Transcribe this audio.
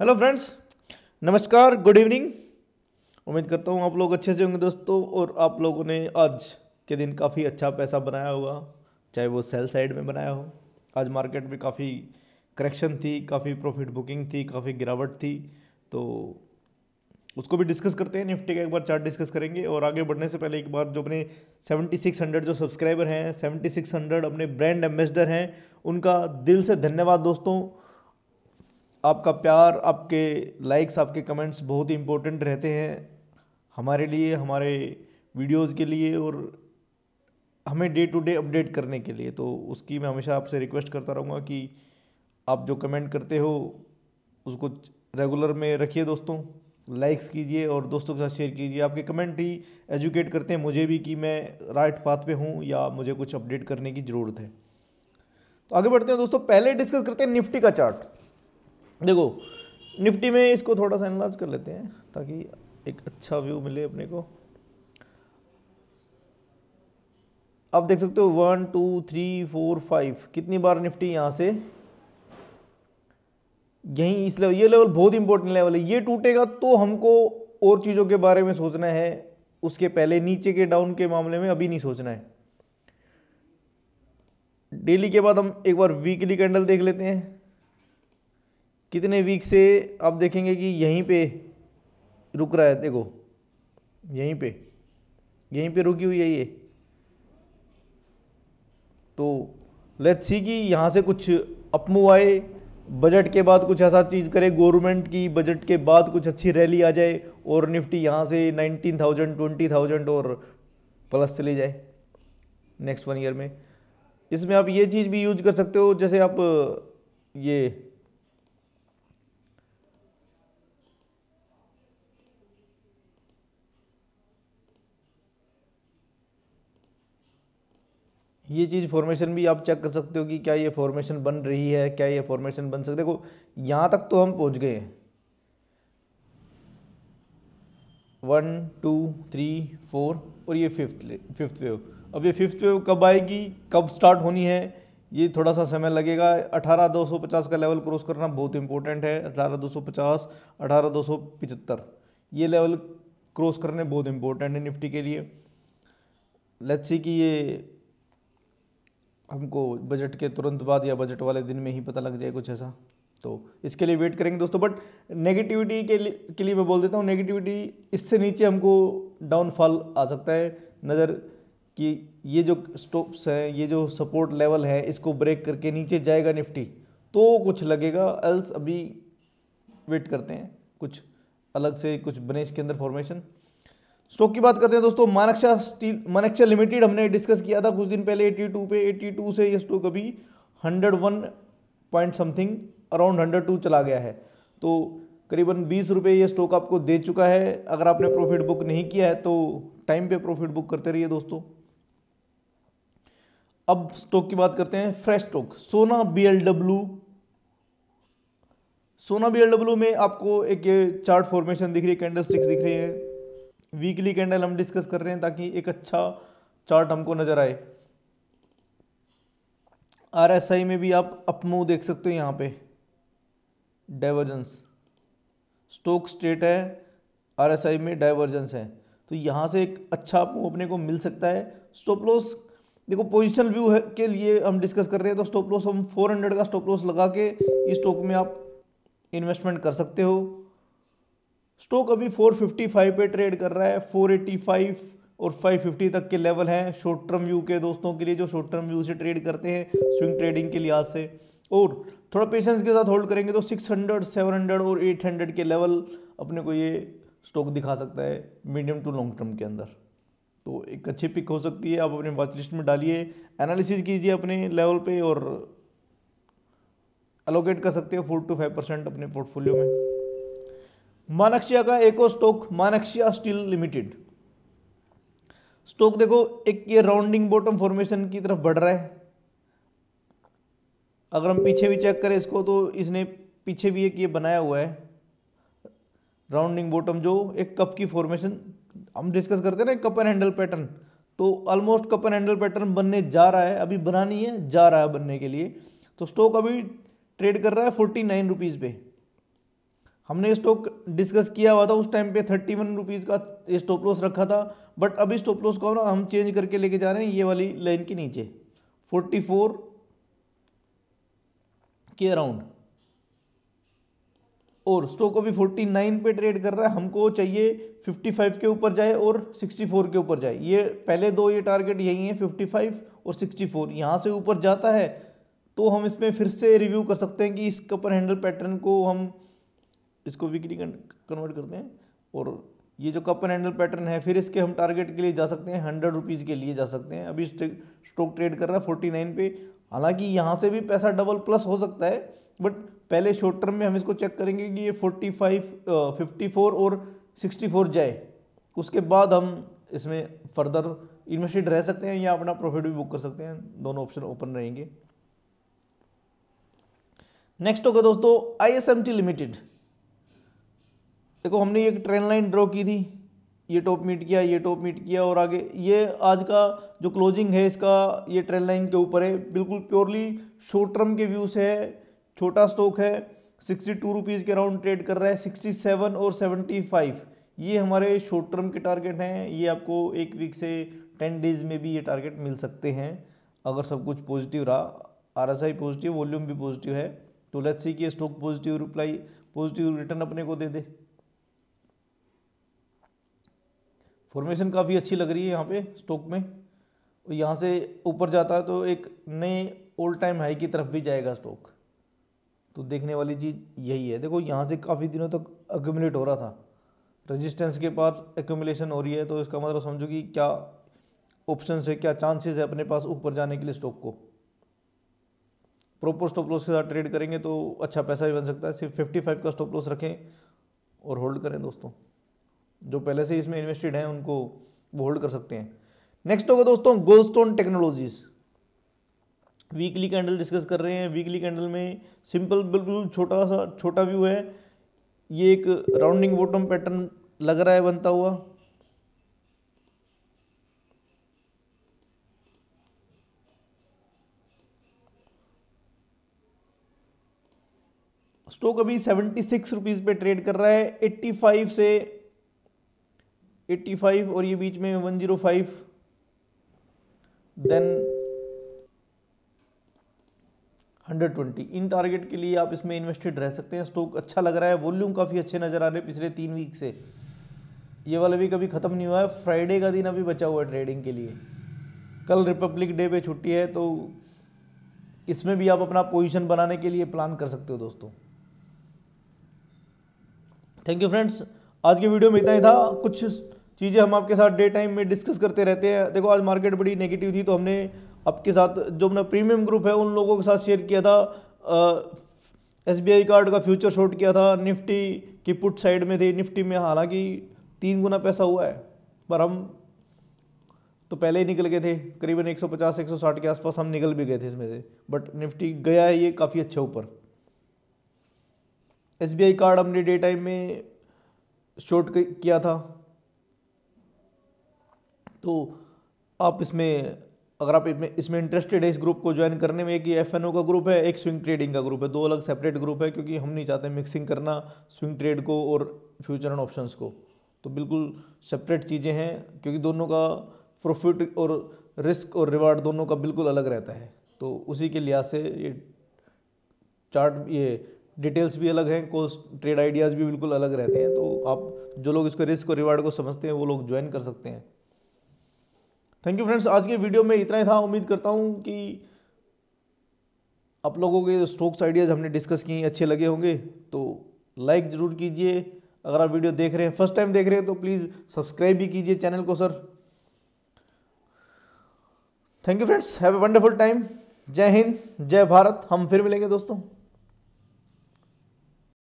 hello friends नमस्कार good evening उम्मीद करता हूँ आप लोग अच्छे से होंगे दोस्तों और आप लोगों ने आज के दिन काफ़ी अच्छा पैसा बनाया होगा चाहे वो सेल साइड में बनाया हो आज मार्केट में काफ़ी करेक्शन थी काफ़ी प्रॉफिट बुकिंग थी काफ़ी गिरावट थी तो उसको भी डिस्कस करते हैं निफ्टी का एक बार चार्ट डिस्कस करेंगे और आगे बढ़ने से पहले एक बार जो अपने 7600 जो सब्सक्राइबर हैं 7600 अपने ब्रांड एम्बेसडर हैं उनका दिल से धन्यवाद दोस्तों आपका प्यार आपके लाइक्स आपके कमेंट्स बहुत ही इम्पोर्टेंट रहते हैं हमारे लिए हमारे वीडियोज़ के लिए और हमें डे टू डे अपडेट करने के लिए तो उसकी मैं हमेशा आपसे रिक्वेस्ट करता रहूँगा कि आप जो कमेंट करते हो उसको रेगुलर में रखिए दोस्तों लाइक्स कीजिए और दोस्तों के साथ शेयर कीजिए आपके कमेंट ही एजुकेट करते हैं मुझे भी कि मैं राइट पाथ पे हूँ या मुझे कुछ अपडेट करने की ज़रूरत है तो आगे बढ़ते हैं दोस्तों पहले डिस्कस करते हैं निफ्टी का चार्ट देखो निफ्टी में इसको थोड़ा सा एनलाज कर लेते हैं ताकि एक अच्छा व्यू मिले अपने को आप देख सकते हो one two three four five कितनी बार निफ्टी यहाँ से यहीं इस लेवल ये लेवल बहुत इंपॉर्टेंट लेवल है ये टूटेगा तो हमको और चीज़ों के बारे में सोचना है उसके पहले नीचे के डाउन के मामले में अभी नहीं सोचना है डेली के बाद हम एक बार वीकली कैंडल देख लेते हैं कितने वीक से आप देखेंगे कि यहीं पे रुक रहा है देखो यहीं पे यहीं पे रुकी हुई है ये तो लेट्स सी कि यहाँ से कुछ अपमू आए बजट के बाद कुछ ऐसा चीज़ करे गवर्नमेंट की बजट के बाद कुछ अच्छी रैली आ जाए और निफ्टी यहाँ से नाइनटीन थाउजेंड ट्वेंटी थाउजेंड और प्लस चले जाए नेक्स्ट वन ईयर में इसमें आप ये चीज़ भी यूज कर सकते हो जैसे आप ये ये चीज़ फॉर्मेशन भी आप चेक कर सकते हो कि क्या ये फॉर्मेशन बन रही है क्या ये फॉर्मेशन बन सकते देखो यहाँ तक तो हम पहुँच गए हैं वन टू थ्री फोर और ये फिफ्थ फिफ्थ वेव अब ये फिफ्थ वेव कब आएगी कब स्टार्ट होनी है ये थोड़ा सा समय लगेगा अठारह दो सौ पचास का लेवल क्रॉस करना बहुत इंपॉर्टेंट है अठारह दो सौ पचास अठारह दो सौ पिचहत्तर ये लेवल क्रॉस करने बहुत इंपॉर्टेंट है निफ्टी के लिए लेट्स सी कि ये हमको बजट के तुरंत बाद या बजट वाले दिन में ही पता लग जाए कुछ ऐसा तो इसके लिए वेट करेंगे दोस्तों बट नेगेटिविटी के लिए के लिए मैं बोल देता हूँ नेगेटिविटी इससे नीचे हमको डाउनफॉल आ सकता है नज़र कि ये जो स्टॉप्स हैं ये जो सपोर्ट लेवल है इसको ब्रेक करके नीचे जाएगा निफ्टी तो कुछ लगेगा एल्स अभी वेट करते हैं कुछ अलग से कुछ बने इसके अंदर फॉर्मेशन स्टॉक की बात करते हैं दोस्तों मानक्षा स्टील मानक्षा लिमिटेड हमने डिस्कस किया था कुछ दिन पहले 82 पे 82 से ये स्टॉक अभी 101 पॉइंट समथिंग अराउंड 102 चला गया है तो करीबन बीस रुपये ये स्टॉक आपको दे चुका है अगर आपने प्रॉफिट बुक नहीं किया है तो टाइम पे प्रॉफिट बुक करते रहिए दोस्तों अब स्टॉक की बात करते हैं fresh stock Sona B Sona B में आपको एक चार्ट फॉर्मेशन दिख रही है कैंडल सिक्स दिख रही है वीकली कैंडल हम डिस्कस कर रहे हैं ताकि एक अच्छा चार्ट हमको नज़र आए आई में भी आप अपमो देख सकते हो यहाँ पे डाइवर्जेंस स्टोक स्टेट है आई में डाइवर्जेंस है तो यहाँ से एक अच्छा अपमो अपने को मिल सकता है स्टॉप लॉस देखो पोजिशनल व्यू है के लिए हम डिस्कस कर रहे हैं तो स्टॉप लॉस हम 400 का स्टॉप लॉस लगा के इस स्टॉक में आप इन्वेस्टमेंट कर सकते हो स्टॉक अभी 455 पे ट्रेड कर रहा है 485 और 550 तक के लेवल हैं शॉर्ट टर्म व्यू के दोस्तों के लिए जो शॉर्ट टर्म व्यू से ट्रेड करते हैं स्विंग ट्रेडिंग के लिहाज से और थोड़ा पेशेंस के साथ होल्ड करेंगे तो 600, 700 और 800 के लेवल अपने को ये स्टॉक दिखा सकता है मीडियम टू लॉन्ग टर्म के अंदर तो एक अच्छी पिक हो सकती है आप अपने वॉच लिस्ट में डालिए एनालिसिस कीजिए अपने लेवल पर और अलोकेट कर सकते हो फोर टू फाइव परसेंट अपने पोर्टफोलियो में मानक्शिया का एक और stock Manaksia steel limited stock देखो एक ये राउंडिंग बॉटम फॉर्मेशन की तरफ बढ़ रहा है अगर हम पीछे भी चेक करें इसको तो इसने पीछे भी एक ये बनाया हुआ है राउंडिंग बॉटम जो एक कप की फॉर्मेशन हम डिस्कस करते हैं ना कप एंड हैंडल पैटर्न तो almost cup and handle pattern बनने जा रहा है अभी बनानी है जा रहा है बनने के लिए तो स्टॉक अभी ट्रेड कर रहा है फोर्टी नाइन रुपीज़ पे हमने स्टॉक डिस्कस किया हुआ था उस टाइम पे थर्टी वन रुपीज़ का स्टॉप लॉस रखा था बट अभी स्टॉप लॉस को ना हम चेंज करके लेके जा रहे हैं ये वाली लाइन के नीचे फोर्टी फोर के अराउंड और स्टॉक अभी फोर्टी नाइन पे ट्रेड कर रहा है हमको चाहिए फिफ्टी फाइव के ऊपर जाए और सिक्सटी फोर के ऊपर जाए ये पहले दो ये टारगेट यही है फिफ्टी फाइव और सिक्सटी फोर यहाँ से ऊपर जाता है तो हम इसमें फिर से रिव्यू कर सकते हैं कि इस कपर हैंडल पैटर्न को हम इसको वीकली कन्वर्ट करते हैं और ये जो कप एंड हैंडल पैटर्न है फिर इसके हम टारगेट के लिए जा सकते हैं हंड्रेड रुपीज़ के लिए जा सकते हैं अभी स्टॉक ट्रेड कर रहा है फोर्टी नाइन पे हालांकि यहाँ से भी पैसा डबल प्लस हो सकता है बट पहले शॉर्ट टर्म में हम इसको चेक करेंगे कि ये फोर्टी फाइव फिफ्टी फोर और सिक्सटी फोर जाए उसके बाद हम इसमें फर्दर इन्वेस्टेड रह सकते हैं या अपना प्रॉफिट भी बुक कर सकते हैं दोनों ऑप्शन ओपन रहेंगे नेक्स्ट होगा दोस्तों आई लिमिटेड देखो हमने एक ट्रेन लाइन ड्रॉ की थी ये टॉप मीट किया ये टॉप मीट किया और आगे ये आज का जो क्लोजिंग है इसका ये ट्रेन लाइन के ऊपर है बिल्कुल प्योरली शॉर्ट टर्म के व्यू से है छोटा स्टॉक है सिक्सटी टू रुपीज़ के अराउंड ट्रेड कर रहा है सिक्सटी सेवन और सेवेंटी फाइव ये हमारे शॉर्ट टर्म के टारगेट हैं ये आपको एक वीक से टेन डेज में भी ये टारगेट मिल सकते हैं अगर सब कुछ पॉजिटिव रहा R S I positive volume भी पॉजिटिव है तो लेट्स सी कि stock positive reply positive return अपने को दे दे फॉर्मेशन काफ़ी अच्छी लग रही है यहाँ पे स्टॉक में और यहाँ से ऊपर जाता है तो एक नए ओल्ड टाइम हाई की तरफ भी जाएगा स्टॉक तो देखने वाली चीज़ यही है देखो यहाँ से काफ़ी दिनों तक एक्यूमुलेट हो रहा था रेजिस्टेंस के पास एक्यूमुलेशन हो रही है तो इसका मतलब समझो कि क्या ऑप्शन है क्या चांसेस है अपने पास ऊपर जाने के लिए स्टॉक को प्रॉपर स्टॉप लॉस के साथ ट्रेड करेंगे तो अच्छा पैसा भी बन सकता है सिर्फ 55 का स्टॉप लॉस रखें और होल्ड करें दोस्तों जो पहले से इसमें इन्वेस्टेड हैं उनको वो होल्ड कर सकते हैं नेक्स्ट होगा दोस्तों Goldstone Technologies weekly candle discuss कर रहे हैं वीकली कैंडल में सिंपल बिल्कुल छोटा सा छोटा व्यू है ये एक राउंडिंग बॉटम पैटर्न लग रहा है बनता हुआ स्टॉक अभी सेवेंटी सिक्स रुपीज़ पे ट्रेड कर रहा है एट्टी फाइव से 85 और ये बीच में 105 जीरो फाइव देन हंड्रेड इन टारगेट के लिए आप इसमें इन्वेस्टेड रह सकते हैं स्टॉक अच्छा लग रहा है वॉल्यूम काफ़ी अच्छे नज़र आ रहे हैं पिछले तीन वीक से ये वाला भी कभी ख़त्म नहीं हुआ है फ्राइडे का दिन अभी बचा हुआ है ट्रेडिंग के लिए कल रिपब्लिक डे पे छुट्टी है तो इसमें भी आप अपना पोजीशन बनाने के लिए प्लान कर सकते हो दोस्तों थैंक यू फ्रेंड्स आज के वीडियो में इतना ही था कुछ चीज़ें हम आपके साथ डे टाइम में डिस्कस करते रहते हैं देखो आज मार्केट बड़ी नेगेटिव थी तो हमने आपके साथ जो अपना प्रीमियम ग्रुप है उन लोगों के साथ शेयर किया था एस कार्ड का फ्यूचर शॉर्ट किया था निफ्टी की पुट साइड में थी निफ्टी में हालांकि तीन गुना पैसा हुआ है पर हम तो पहले ही निकल गए थे करीबन 150 160 के आसपास हम निकल भी गए थे इसमें से बट निफ्टी गया है ये काफ़ी अच्छे ऊपर एस कार्ड हमने डे टाइम में शॉर्ट किया था तो आप इसमें अगर आप इसमें इसमें इंटरेस्टेड है इस ग्रुप को ज्वाइन करने में कि एफ का ग्रुप है एक स्विंग ट्रेडिंग का ग्रुप है दो अलग सेपरेट ग्रुप है क्योंकि हम नहीं चाहते मिक्सिंग करना स्विंग ट्रेड को और फ्यूचर एंड ऑप्शंस को तो बिल्कुल सेपरेट चीज़ें हैं क्योंकि दोनों का प्रॉफिट और रिस्क और रिवार्ड दोनों का बिल्कुल अलग रहता है तो उसी के लिहाज से ये चार्ट ये डिटेल्स भी अलग हैं कोर्स ट्रेड आइडियाज़ भी बिल्कुल अलग रहते हैं तो आप जो लोग इसको रिस्क और रिवार्ड को समझते हैं वो लोग ज्वाइन कर सकते हैं थैंक यू फ्रेंड्स आज के वीडियो में इतना ही था उम्मीद करता हूँ कि आप लोगों के स्टॉक्स आइडियाज़ हमने डिस्कस किए अच्छे लगे होंगे तो लाइक ज़रूर कीजिए अगर आप वीडियो देख रहे हैं फर्स्ट टाइम देख रहे हैं तो प्लीज़ सब्सक्राइब भी कीजिए चैनल को sir thank you friends have a wonderful time जय हिंद जय भारत हम फिर मिलेंगे दोस्तों